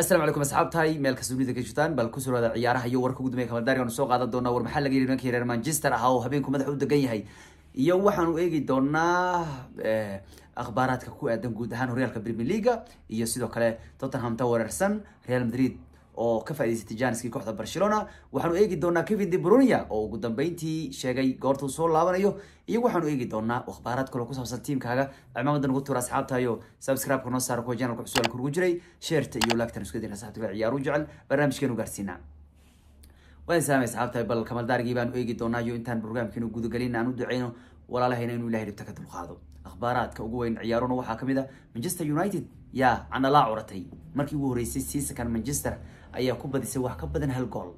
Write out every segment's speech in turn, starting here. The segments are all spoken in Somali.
asalaamu calaykum asxaabtahay meel kasta dunida ka jirtaan bal ku suraada ciyaaraha iyo warka ugu dambeeya kamaldaariga aanu soo qaadan doonaa war maxaa laga yidhi nimanka yareer manchester ahaa oo habeenku madax u degan yahay iyo waxaanu eegi doonaa eh, akhbaaraadka ku aadan guud ahaan horyaalka premier leaga iyo sidoo kale tottenham ta tawarersan real madrid oo ka faa'iidaystay janiskii kooxda barcelona waxaanu eegi doonaa kevin debrunia oo ugu dambeyntii sheegay goortuu soo laabanayo iyo waxaanu eegi doonaa akhbaaraad kale ku saabsan tiimkaaga cimaamadan ugu tuura asxaabtayo subscribe-ka noo saara kuwa janalka cusuban kurugu jiray sheerta iyo laagtan isku dina ciyaaru jecel barnaamijkeenu gaarsiinaa waan saamay saxaabtahay bal kamaldaarigii baanu eegi doonaa iyo intaan barnaamijkeenu gudagelin aan u duceyno walaalahayna inuu ilahay dhibta ka dulqaado akhbaaraadka ugu weyn ciyaaruna waxaa kamid a ah manchester united yaa canalaa curatay markii ugu horreysay siisakan manchester ayaa ku badisay wax ka badan hal gool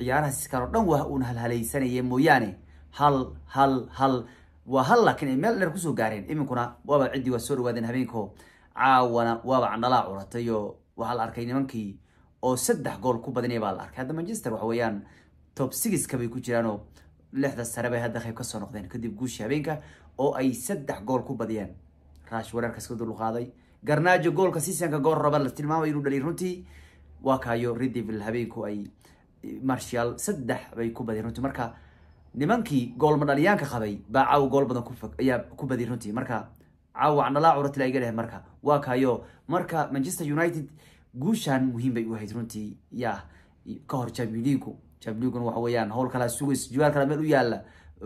ciyaaraha siiskan oo dhan wah uuna halhalaysanaya mooyaane hal hal hal waa hal laakiin ay meel dheer kusoo gaareen iminkuna waaba ciddii waa soo dhawaadeen habeenkoo caawana waaba canalaa curatay oo waxaa la arkay nimankii oo saddex gool ku badanaya baa la arkay hadda manchester waxa weeyaan top sigiska bay ku jiraanoo lixda sare bay hadda qayb kasoo noqdeen kadib guushii habeenka oo ay saddex gool ku badiyeen raash weerarkaas ka dulqaaday garnaajo goolka sisanka goor raba la tilmaamay inuu dhaliy runtii waa kaayo redevil habeenku ay martial saddex bay ku badiyeen runtii marka nimankii goolma dhaliyaanka qabay baa caawa gool badan ayaa ku badiy runtii marka caawa nalaacuratila iga leh marka waa kaayo marka manchester united guushaan muhiim bay u ahayd runtii yaa ka hor jambiligu jabniguna waxa weeyaan howl kalaa sugays jiwaal kalaa meel u yaala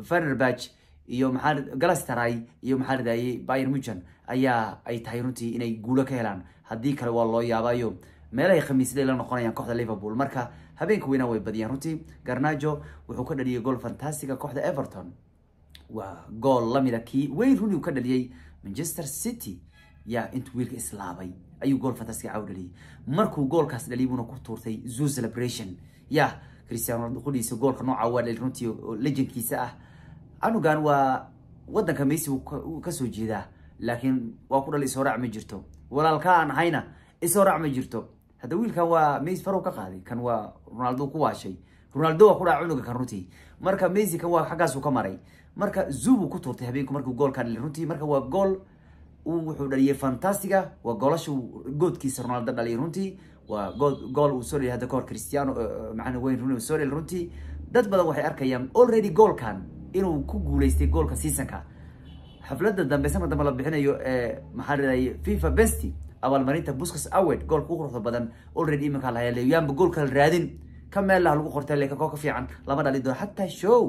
fenerbach iyo maxaa galastray iyo maxaa ladahayey bayer mujan ayaa ay tahay runtii inay guulo ka helaan haddii kale waa loo yaabayo meelahay khamiisday la noqonayaan kooxda liverpool marka habeenka weynaa way badiyaan runtii garnajo wuxuu ka dhaliyay gool fantastica kooxda everton waa gool lamida kii weyn runii uu ka dhaliyey manchester city yaa intuu wiilka islaabay ayuu gool fantastica caw dhaliyey markuu goolkaas dhaliyay buuna ku tuurtay zoo celebration yah cristiano ronaldo qudhiisa goolka nooca waa runtii oo ah canugan waa wadanka messi wuu kasoo jeedaa laakiin waa ku dhal ishoraac ma jirto walaalka aan ahayna ishoraac ma jirto hadda wiilkan waa messi farow ka qaaday kan waa ronaldo ku waashay ronaldo waa ku dhaca cunuga kan runtii marka messi kan waa xaggaasu ka maray marka zubu ku tuurtay habeenku markuu goolkaa dhal runtii marka waa gool wuxuu dhaliyay fantastiga waa goolashu goodkiisa ronaldo dhaliyay runtii waa gool uu soo leeyahay hadda kahor cristiano eh, eh, macana wayne rooney uu soo leeyahay runtii dad badan waxay arkayaan already goolkan inuu ku guulaystay goolka seasonka xafladda dambe sanad dambe la bixinayo ee eh, maxaa ladhahayay fifa besty abaalmarinta buskas awed goolka u quruxda badan already iminka la haya yaanba goolka raadin ka meellaha lagu qortay leeka koo ka fiican lama dhalin doo xataa show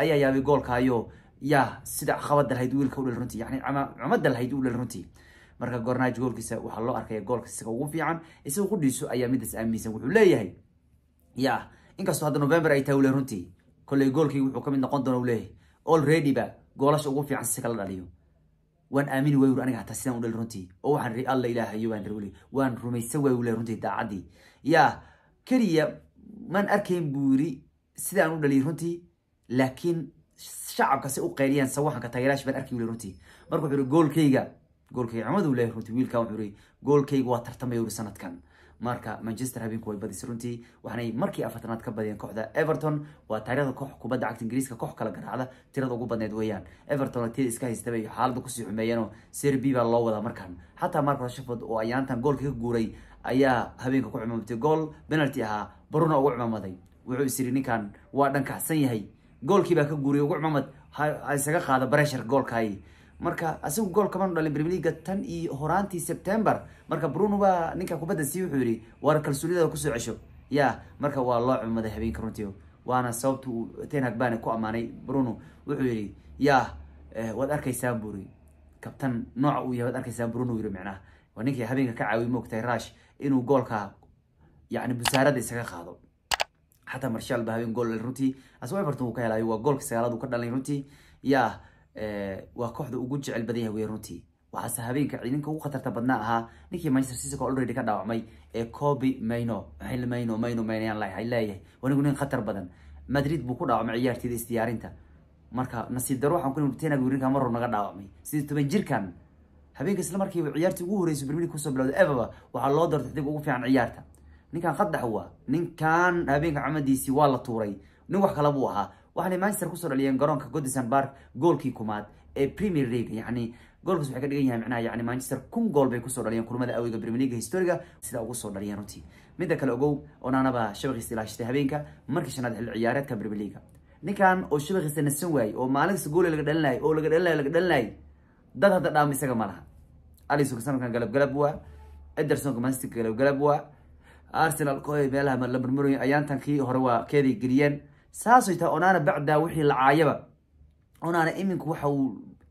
ayaa yaabay goolkaayo yaa sida caqabada lahayd wiilka u dhal runtii yani cumadda lahayd u dhal runtii marka gornaaji goolkiisa waxaa loo arkaya goolka isaga ugu fiican isaga qudhiisu ayaa midaas aaminsan wuxuu leeyahay ya inkastoo hadda november ay tahay ule runtii kolley goolkii wuxuu kamid noqon doona leeyahay already ba goolasha ugu fiican si kala dhaliyo waan aamini waayur aniga hataa sidaan u runtii oo waxaan ri alla ilaahayo waan ri waan rumaysan waayu le runtii daacaddii ya keliya maan arkayn buu yiri sidaan u dhaliy runtii laakiin shacabka si u qayliyaan sawaxanka taageerayash baan arkay ule runtii marka wuxuu yiri goolkayga goolkayga camadu leeyahay runtii wiilkaa wuxuu yiri goolkayga waa tartamaya uri sanadkan marka manchester habeenku way badisay runtii waxaanay markii afartanaad ka badiyeen kooxda everton waa taariikhda koox kubadda cagta ingiriiska koox kala garaacda tirada ugu badneed weeyaan everton oo iska haystaba xaaladda kusii xumeeyeenoo serie baa loo wadaa markan xataa marka shaford oo ayaantan goolka ka guuray ayaa habeenka ku cimaamatay gool penalty ahaa baruna ugu cimaamaday wuxuu is ninkan waa dhankacsan yahay goolkii baa ka guuray ugu cimaamad ha isaga qaada pressure goolkaay marka asigu gool kamanu dhalin brmeliga tan iyo horaantii september marka bruno baa ninka kubadda sii wuxuu yihi waar kalsoonidaada kusoo cesho ya marka waa loo cumaday habeenka runtii waana sababta uu tenhag bane ku ammaanay bruno wuxuu yihi ya eh, waad arkaysaan buri kabtan nooca uu yahy waad arkaysaan bruno yiri micnaha waa ninkii habeenka ka caawiy mogtahay rush inuu goolka yani busaarada isaga qaado xataa marshaal ba habeen gool runtii asoo everton ka helayo waa goolka sagaalaad uu ka dhalay runtii ya waa kooxda ugu jecel badan yahay wey runtii waxaase habeenka ninka ugu khatarta badnaa ahaa ninkii manchester city already ka dhaawacmay ee kobi mayno maxay mayno mayno leeyahay wanigu nin khatar badan madrid buu ku dhaawacmay ciyaartiyada isdiyaarinta marka nasiib daro waxaan ku nihi tenaga wirinka marrow naga dhaawacmay sidii toban jirkan habeenka isla markiiba ciyaartii ugu horreysay bermili kusoo bilowday evaba waxaa loo doortay dib ugu fiican ciyaarta ninkan qadax waa ninkan habeenka camadiisii waa la tuuray nin wax kala buu ahaa waxaanay manchester kusoo dhaliyeen garoonka godison bark goolkii kumaad ee premier league yani goolkaas waxay ka dhigan yahay micnaha yani manchester kun gool bay kusoo dhaliyeen kulmada aweyga premier league historiga sidaa ugu soo dhaliyeen runtii midda kale ogow onaanaba shabaqiisa ilaashatay habeenka markii shanaad xilli ciyaareedka premier league ninkan oo shabaqiisa nasan waayey oo maalinkasta goola laga dhalinayay oo laga dhalinay laga dhalinayay dad hadda dhaama isaga ma laha aliso sanadkan galabgalab waa edersonka manchester galabgalab waa arsenal meelaha la murmurayo hore waa keeday geliyeen saasay tahay onaana bacdaa wixii lacaayaba onaana iminku waxa uu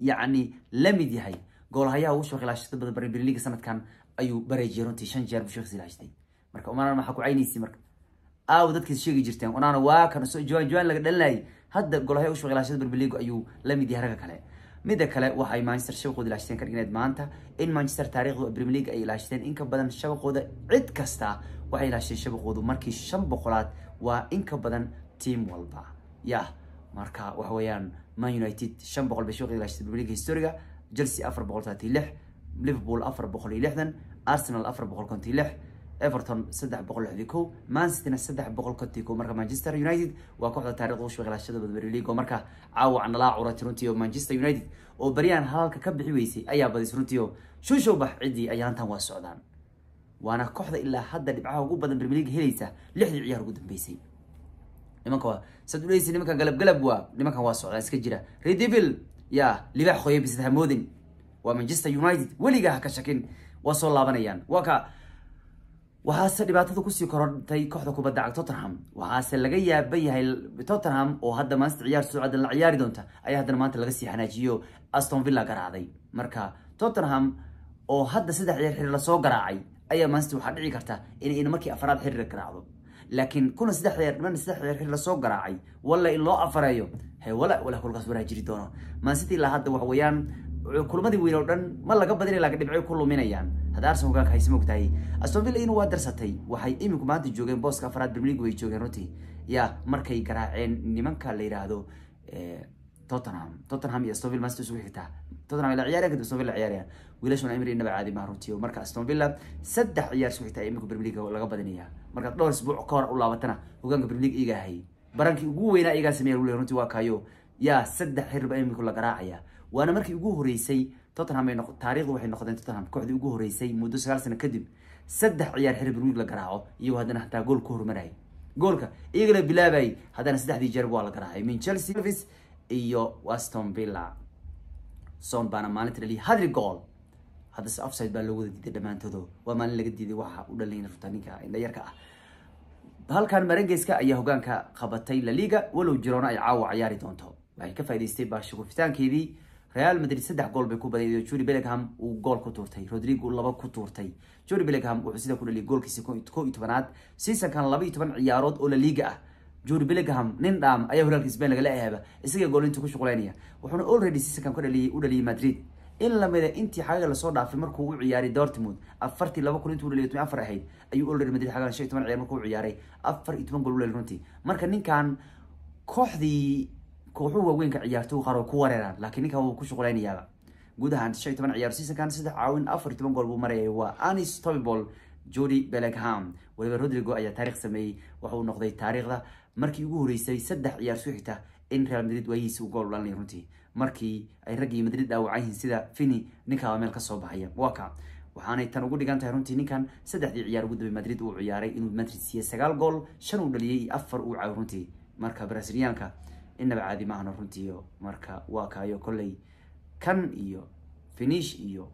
yacni la mid yahay goolhayaha ugu soo khilaashada badan premier league sanadkan ayuu bareejiye runtii shan jeer buu shoo khilaashtay marka onaana maxaa ku caynaysi marka aaw dadkaas sheegi jirteen onaana waa kan joan joan laga dhalinayay hadda goolhayaha ugu khilaashada premier league ayuu la yahay ragga kale midda kale waxay manchester shabaqooda ilaashteen ka maanta in manchester taariikhda premier league ay ilaashteen in ka badan shabaqooda cid kasta waxay ilaashteen shabaqoodu markii shan boqolaad waa in ka badan tiam walba ya marka waxa weeyaan man united shan boqol bay suuqa ilaashitay premier historiga chelsea afar boqol talaati lix liverpool afar boqol iyo lixdan arsenal afar boqol konti lix everton saddex boqol lixdii kow mancesterna saddex boqol konti kow marka manchester united waa kooxda taariikhda suuqa ilaashada premier league marka caawa nalaa curat runtii oo manchester united oo beryahan halaalka ka bixi weysay ayaa badis runtii oo showshowbax ciddii ay waa socdaan waana kooxda ilaa hadda dhibcaha ugu badan premier helaysa lixdii ciyaar ugu dambeysay nimanka galabgalab waa waa socdaan iska jira redevil ya libaax hooye bisad waa manchester united weligaa waa soo laabanayaan waa waxaase dhibaatada kusii korortay kooxda kubadda tottenham waxaase laga yaaba tottenham oo hadda maalinta ciyaar socdan maanta laga sii hanaajiyo aston marka tottenham oo hadda saddex ciyaar xiriir lasoo garaacay ayaa maalinta waxaa dhici karta in markii afraad xiriir garaacdo laakiin kuna saddex deer man saddex lasoo garaacay walla in loo afareeyo he wala wala kulkaas waraa jiri doono man city la hadda waxa weeyaan kulmadii weyn oo dhan ma laga badinay laakiin dhibcay ku luminayaan hadda arsenal hogaanka haysama ogtahay aston villa waa darsatay waxay iminku maanta joogeen booska afaraad premier league way joogeen runtii yaa markay garaaceen nimanka la yidhaahdo توتنهام توتنهام يا استون فيلا سوق حتى توتنهام الى عيار كد استون فيلا عيار ويلاشون امري انبا عادي ما marka استون saddex ciyaar suux xitay imika Premier League laga badaniyaa marka dhowr isbuuc ka hor u laabatana hogaanka Premier League iga hay barankii ugu weynaa iga sameeyay uu runtii waa kaayo yaa saddex xirba imika la garaacaya waana markii ugu horeysay توتنهام ay noqotay taariikhdu waxay noqdeen توتنهام kooxdii ugu horeysay muddo 9 sano kadib saddex ciyaar xirba Premier League la garaaco iyo haddana hataa gool ku horumarayay goolka iyagana bilaabay haddana saddexdii jeer waa la garaacay min Chelsea iyo aston villa son baana maalinta dhaliya hadri gool haddase offside baa loo wada diiday dhammaantoodo waa maalin laga diiday waxa u dhalin rurta ninka indhayarka ah halkan marangeyska ayaa hogaanka qabatay la liga walow jirona ay caawa cayaari doonto waxay ka faa'idaystay baashi gufitaankeedii real madrid saddex gool bay ku badaydo juri bellingham uu gool ku tuurtay rodrigo laba ku tuurtay juri bellingham wuxuu sida ku dhaliyay goolkiisi ko iyo tobanaad seasonkan laba iyo toban ciyaarood oo laliga ah jori bellingham nin dham ayaa horaalka spain laga leeyahaaba isaga goolinta ku shuqulaynaya wuxuuna already season ku dhaliyay u dhaliyay madrid in lamida ah, intii xagaaga lasoo dhaafay markuu u ciyaaray dortmund afartii laba kun intuu dhaliyo toban ahayd ayuu already madrid xagaaga shan toban ciyaar markuu u ciyaaray afar iyo toban gool u runtii marka ninkan kooxdii kooxuhu waaweyn ka qaar ku wareeraan laakiin ninkan wuu ku shuqulaynayaaba guud ahaan shan iyo toban ciyaar seasonkan saddex caawin afar iyo toban gool buu marayay waa unstoppable jody bellingham weliba rodrigo ayaa taarikh sameeyey waxa uu noqday taariikhda markii ugu horeysay saddex ciyaar xitaa in real madrid waayihiisi gool ololani runtii markii ay raggii madrid dhaawacay yihiin sida fini ninkaaba meel kasoo baxaya waa waxaanay tan ugu dhigan tahay runtii ninkan saddexdii ciyaar ugu dambay madrid uu ciyaaray inuu madrid siiye sagaal gool shan uu dhaliyay iyo afar uu caayo runtii marka brasiliyaanka inaba caadi ma ahno runtii marka waa kaayo kolley kan iyo finish iyo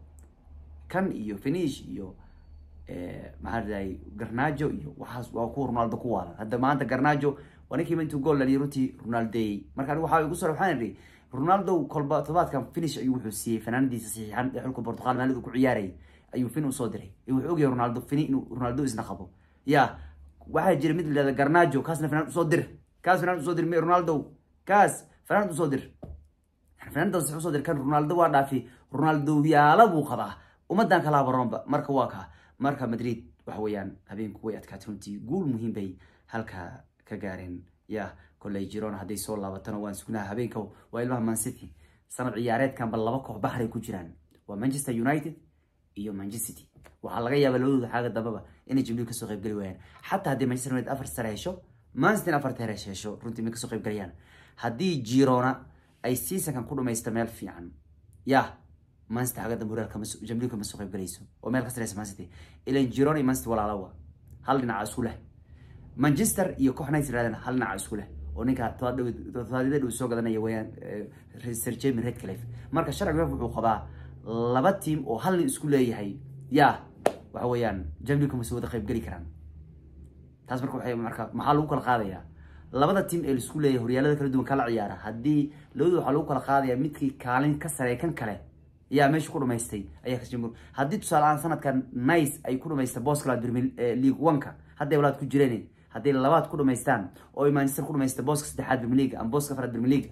kan iyo finish iyo eh, maxaa garnaajo iyo waxaas waa kuwa ronaldo ku waalan hadda maanta garnaajo waa ninkii mintu gool aliy runtii ronaldeey markaan waxa igu sore waxaan idhi ronaldo kolba todobaadkan finish ayuu wuxuu siiyey fanaanadiisa saxiixan ee xulka portugal maalid ku ciyaarayay ayuu fin usoo diray wuxuu ogyahay ronaldo fini inuu ronaldo isna qabo ya waxaa jira mid ladhahda garnajo kaasna fanaan usoo dir kaas fanaan usoo dir ronaldo kaas fanaan usoo dir fanaanadaas usoo dir kan ronaldo waa dhaafi ronaldo buu qabaa ummadan kala habaroonba marka waa kaa marka madrid waxa weeyaan habeenku way adkaatay runtii guul muhiim bay halka ka gaarin ya koley jiron hadday soo laabatana waan sugnaha habeenka waa ilmaha mancity sanad ciyaareedkanba laba koox baxray ku jiraan waa manchester united iyo manchester waxaa laga yaabaa labadooda xaaga dambaba inay jimlihi kasoo qaybgeli waayaan xataa hadday manchester united afar sare hesho manchester afar teer hesho runtii ma kasoo qaybgalayaan haddii jirona ay seasonkan ku dhamaysto meel fiican ya manchester xaaga dambe horaalka jamlihi kama soo qaybgalayso oo meel ka sareysa manchester ilan jirona iyo manchester walaalawa hal dhinaca isku leh manchester iyo kooxna is yirahdeen hal nooc isku leh oo ninkaa todobaadyada soo gadanaya weyaan eh, sir jamin redcliffe marka sharciga wuxuu qabaa laba tiim oo hal nin isku leeyahay yaa waxa weeyaan jamliku mase wada qayb geli karaan taas marka waxay marka maxaa lagu kala qaadayaa labada tiim ee laisku leeyahay horyaalada kala duwan kala ciyaara haddii labadu waxaa lagu kala qaadayaa midkii kaalin ka sarey kan kale yaa meesha ku dhamaystay ayaa kasjamhuur haddii tusaale ahaan sanadkan nice ay ku dhamaystay boscland premier eh, league one hadday walaad ku jireen haddii labaad ku dhamaystaan oo manchester ku dhamaystaan booska saddexaad brmiliga ama booska afraad brmiliga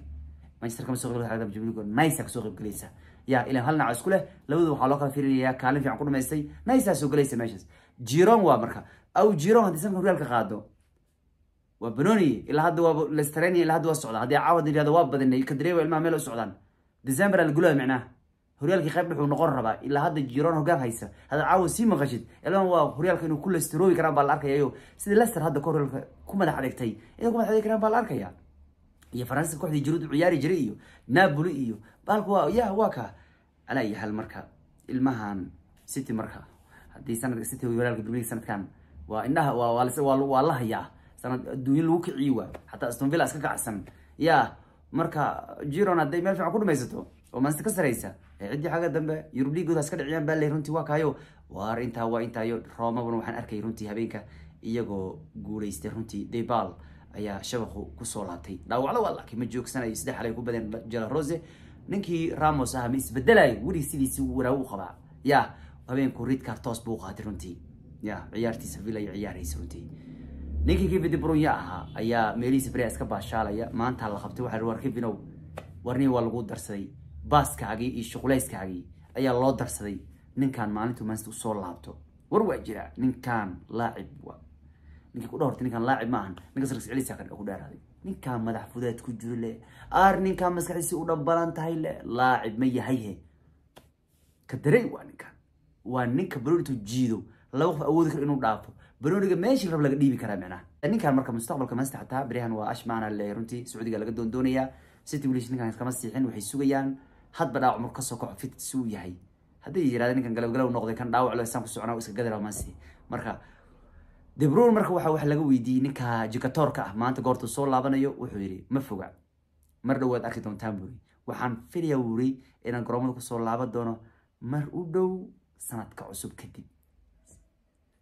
manchester kama soo qeybgalay nice qeyb galaysa ya ilan hal nac isku leh labadu waxaa loo kala fiirayaa kaalin fiican ku dhamaystay nice soo galaysa meeshaas jiron waa marka aw jiron haddii sanka horyaalka qaado waa banoni ilaa hadda waa lestrenia ilaa hadda waa socda haddii caawa yirahdo waa badanay kadaree ilmaha meel u socdaan december la micnaha horyaalkii qayb dhexuu noqon rabaa ilaa hadda jiron hogaan haysa hadda caawa sii maqashid elana waa horyaalka inuu ku lasteroobi karaan baa la arkayayo sida lester hadda horyaalka ku madax dhigtay inay ku madax dhigi karaan baa la arkaya iyo faransiiska kooxdii jiruud ciyaari jiray iyo napoli iyo baalku waa ya waa ka alaa iyo hal marka ilmahan city marka haddii sanadka city horyaalka premier sanadkan waa indhaha waa la hayaa sanad adduunyo lagu kiciyo waa xataa aston iska kacsan ya marka jiron hadday meel fiican ku dhamaysato oo mansi ka saraysa ciddii xagga dambe yurubliigooda iska dhiciyaan baa ley runtii waa kaayo waar intaa waa intaayo roomaban waxaan arkay runtii habeenka iyagoo guulaystay runtii debal ayaa shabaqu kusoo laabtay dhaawacla waa laakiin ma joogsanayo saddex alay ku badeen jalarose ninkii ramos aha ma isbedelayo weli sidiisi uu u qabaa ya habeenku ridkar toos buu qaatay runtii ya ciyaartiisa villa iyo ciyaaraysa runtii ninkii kevin de ahaa ayaa meelihiisa brea iska baashaalaya maanta la qabtay waxaa war kevinow warnihi waa lagu darsaday baaskaagii iyo shuqulayskaagii ayaa loo darsaday ninkaan maalintu maanta usoo laabto war waa jira ninkaan laacib ninkii ku dhawrtay laacib ma ahan ninka sarkis ku dheeraaday ninkaa madax fudaad ku jiro le aar ninkaa maskaxdiisi u dhambalan tahay le laacib ma yahayhe ka daray waa ninkaan waa ninka baroonitu jiido laba qof awoodi karo inuu dhaafo barooniga meeshii rab laga dhiibi karaa micnaha ninkaan marka mustaqbalka maanta xataa baryahan waa ash le runtii sacuudiga laga doondoonaya city wilish ninkaan kama siixin waxay sugayaan hadba dhaawac marku kasoo kaco fitsi uu yahay hadday yirahdeen ninkan galow noqday kan dhaawac lo isaan ku socnaa iska gadara mansi marka debrun marka waxa wax laga weydiiyey ninka jikatoorka ah maanta goortuu soo laabanayo wuxuu yidhi ma foga mar dhowaad arki doontaan buuri waxaan filaya wuriy inaan garoomada kusoo laaban doono mar u dhow sanadka cusub kadib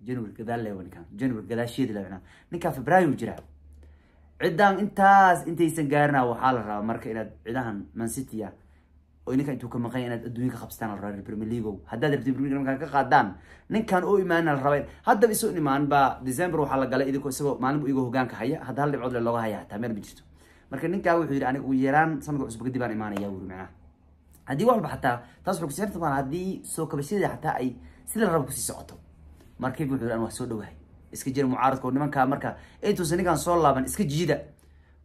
january gadaal ninkaan january gadaasheedi lewnaa ninkaa febraayo jiraa ciddaan intaas intaysan gaarina waxaa la rabaa marka inaad cidahan mancitya oo ninka intuu ka maqan inaad adduunya ka qabstaan la rabaa premier league haddaad rabtid premier league ka qaadaan ninkan oo imaana la rabeen haddaba isu imaan baa december waxaa la galay idinkoo isagoo maalin buu igoo hogaanka haya hadda hal dhibcood le looga haya hataa meel ma jirto marka ninkaa wuxuu yidhi aniga ugu yaraan sanadka cusub kadib aan imaanaya wuri macnaha haddii wax walba xataa taas wuxuu kusiirta maan haddii soo kabashadii xataa ay sida la rabo kusii socoto markiib wuxuu yidhi an waa soo dhowahay iska jira mucaaradka oo nimankaa marka intuusan ninkan soo laaban iska jiida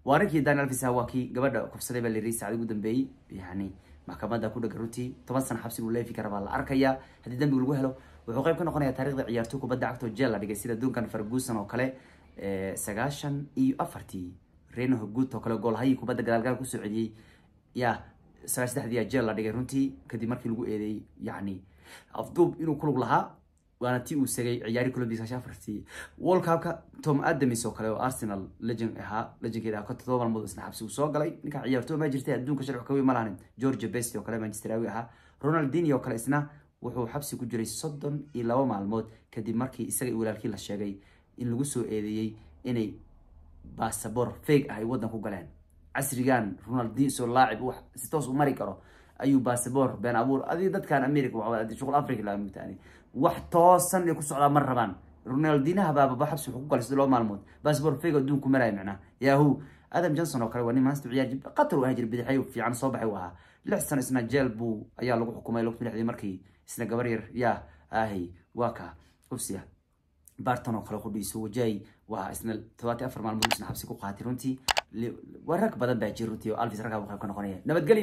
waa ninkii daniel fisa waa kii gabadha kufsaday baa la yidhi saacad ugu dambeeyey yani maxkamada ku kudhagan runtii toban sana xabsi buu leefi kara baa la arkaya haddii dambiga lagu helo wuxuu qayb ka noqonaya taarikhda ciyaartoy kubadda cagtoo jeel la dhigay sida duncan ferguson oo kale sagaashan iyo afartii reno hogut oo kale goolhayi kubadda gadaalgaal kusoo celiyey ya sagaal saddexdii jeel la dhigay runtii kadib markii lagu eedeeyey yacni afduub inuu kulug lahaa waana tii uu segay ciyaari kulabdiisaashi afartii world cupka tom adamis oo kale oo arsenal legend ahaa legendkeeda ahaa todoba maalmood isna xabsi uu soo galay ninka ciyaartoo ma jirtay adduunka sharcu kawi ma lahanin georgia best oo kale manchesterawi ahaa ronaldini oo kale isna wuxuu xabsi ku jiray soddon iyo laba maalmood kadib markii isaga iyo walaalkii la sheegay in lagu soo eedeeyey inay basabor feeg ah ay waddan ku galeen casrigan ronaldin soo laacib si toos u mari karo ayuu basaboor been abuur adi dadkan america shuqul africa la mugtaani wax toosan ay ku socdaa ma rabaan ronaldinaha baababa xabsi wuxuu ku galay sida loo maalmood basaboor fake adduunku maraya macnaha yahoo adam johnson oo kale waa nin ciyaar jib qatar uu ahaa bidixay fiican soo baxay uu ahaa lix sano isna jeel buu ayaa lagu xukumay lagu tulixday markii isna gabar yar yaa ahay waa ka ufsiya barton oo kale ku wajay waa isna todobaatan afar maalmood isna xabsi ku qaatay runtii waa rag badan baa jir runtii oo alvis raggaa uu qayb ka noqonaya nabadgelyo